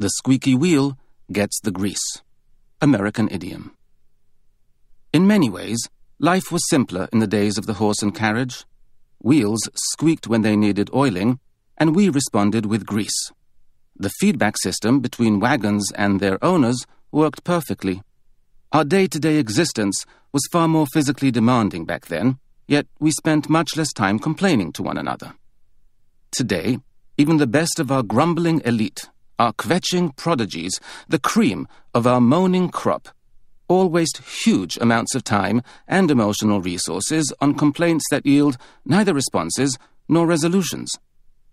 The squeaky wheel gets the grease. American idiom. In many ways, life was simpler in the days of the horse and carriage. Wheels squeaked when they needed oiling, and we responded with grease. The feedback system between wagons and their owners worked perfectly. Our day to day existence was far more physically demanding back then, yet we spent much less time complaining to one another. Today, even the best of our grumbling elite are kvetching prodigies, the cream of our moaning crop, all waste huge amounts of time and emotional resources on complaints that yield neither responses nor resolutions.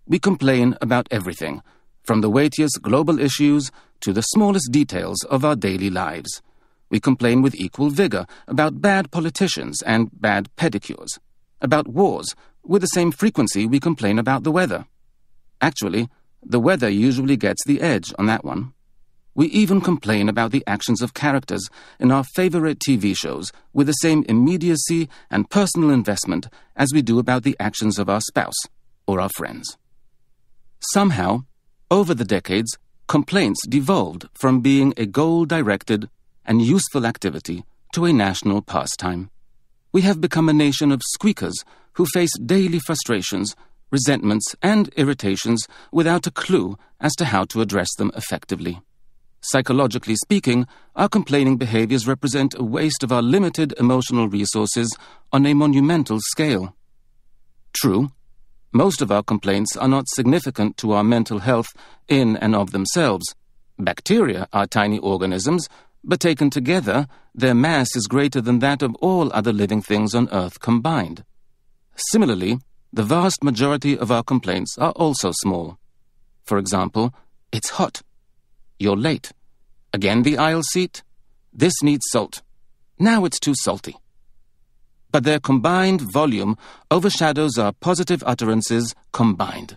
We complain about everything, from the weightiest global issues to the smallest details of our daily lives. We complain with equal vigor about bad politicians and bad pedicures, about wars with the same frequency we complain about the weather. Actually, the weather usually gets the edge on that one. We even complain about the actions of characters in our favorite TV shows with the same immediacy and personal investment as we do about the actions of our spouse or our friends. Somehow, over the decades, complaints devolved from being a goal directed and useful activity to a national pastime. We have become a nation of squeakers who face daily frustrations resentments, and irritations without a clue as to how to address them effectively. Psychologically speaking, our complaining behaviors represent a waste of our limited emotional resources on a monumental scale. True, most of our complaints are not significant to our mental health in and of themselves. Bacteria are tiny organisms, but taken together, their mass is greater than that of all other living things on Earth combined. Similarly, the vast majority of our complaints are also small. For example, it's hot. You're late. Again the aisle seat. This needs salt. Now it's too salty. But their combined volume overshadows our positive utterances combined.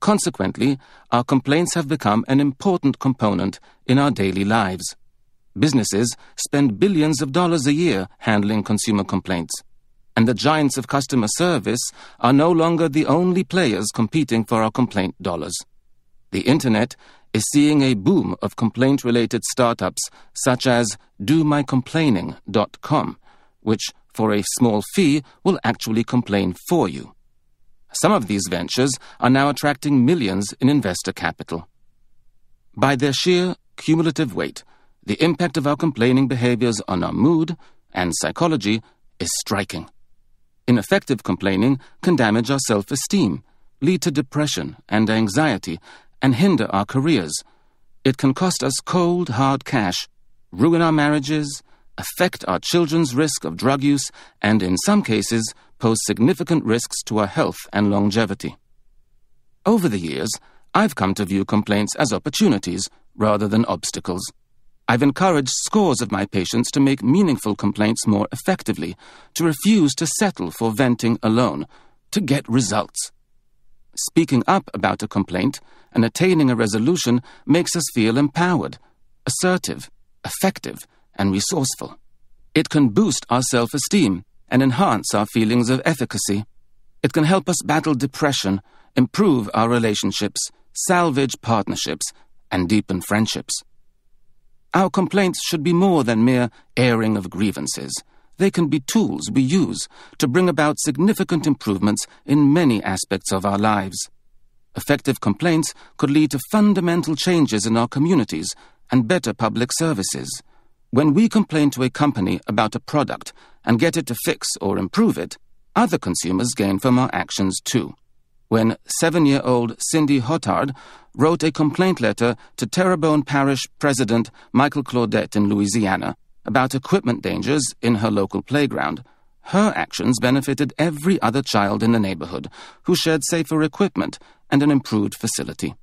Consequently, our complaints have become an important component in our daily lives. Businesses spend billions of dollars a year handling consumer complaints and the giants of customer service are no longer the only players competing for our complaint dollars. The internet is seeing a boom of complaint related startups such as DoMyComplaining.com, which, for a small fee, will actually complain for you. Some of these ventures are now attracting millions in investor capital. By their sheer cumulative weight, the impact of our complaining behaviors on our mood and psychology is striking. Ineffective complaining can damage our self esteem, lead to depression and anxiety, and hinder our careers. It can cost us cold, hard cash, ruin our marriages, affect our children's risk of drug use, and in some cases, pose significant risks to our health and longevity. Over the years, I've come to view complaints as opportunities rather than obstacles. I've encouraged scores of my patients to make meaningful complaints more effectively, to refuse to settle for venting alone, to get results. Speaking up about a complaint and attaining a resolution makes us feel empowered, assertive, effective, and resourceful. It can boost our self esteem and enhance our feelings of efficacy. It can help us battle depression, improve our relationships, salvage partnerships, and deepen friendships. Our complaints should be more than mere airing of grievances. They can be tools we use to bring about significant improvements in many aspects of our lives. Effective complaints could lead to fundamental changes in our communities and better public services. When we complain to a company about a product and get it to fix or improve it, other consumers gain from our actions too. When seven year old Cindy Hotard wrote a complaint letter to Terrebonne Parish President Michael Claudette in Louisiana about equipment dangers in her local playground. Her actions benefited every other child in the neighborhood who shared safer equipment and an improved facility.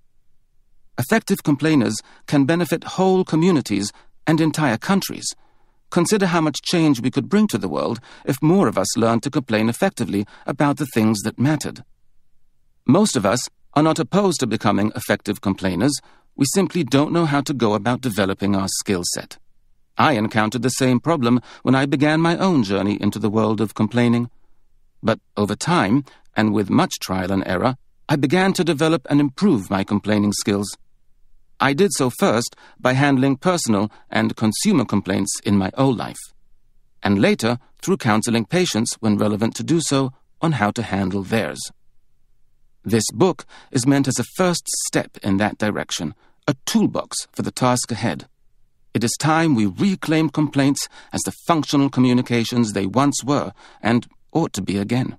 Effective complainers can benefit whole communities and entire countries. Consider how much change we could bring to the world if more of us learned to complain effectively about the things that mattered. Most of us are not opposed to becoming effective complainers, we simply don't know how to go about developing our skill set. I encountered the same problem when I began my own journey into the world of complaining. But over time, and with much trial and error, I began to develop and improve my complaining skills. I did so first by handling personal and consumer complaints in my own life, and later through counseling patients when relevant to do so on how to handle theirs. This book is meant as a first step in that direction, a toolbox for the task ahead. It is time we reclaim complaints as the functional communications they once were and ought to be again.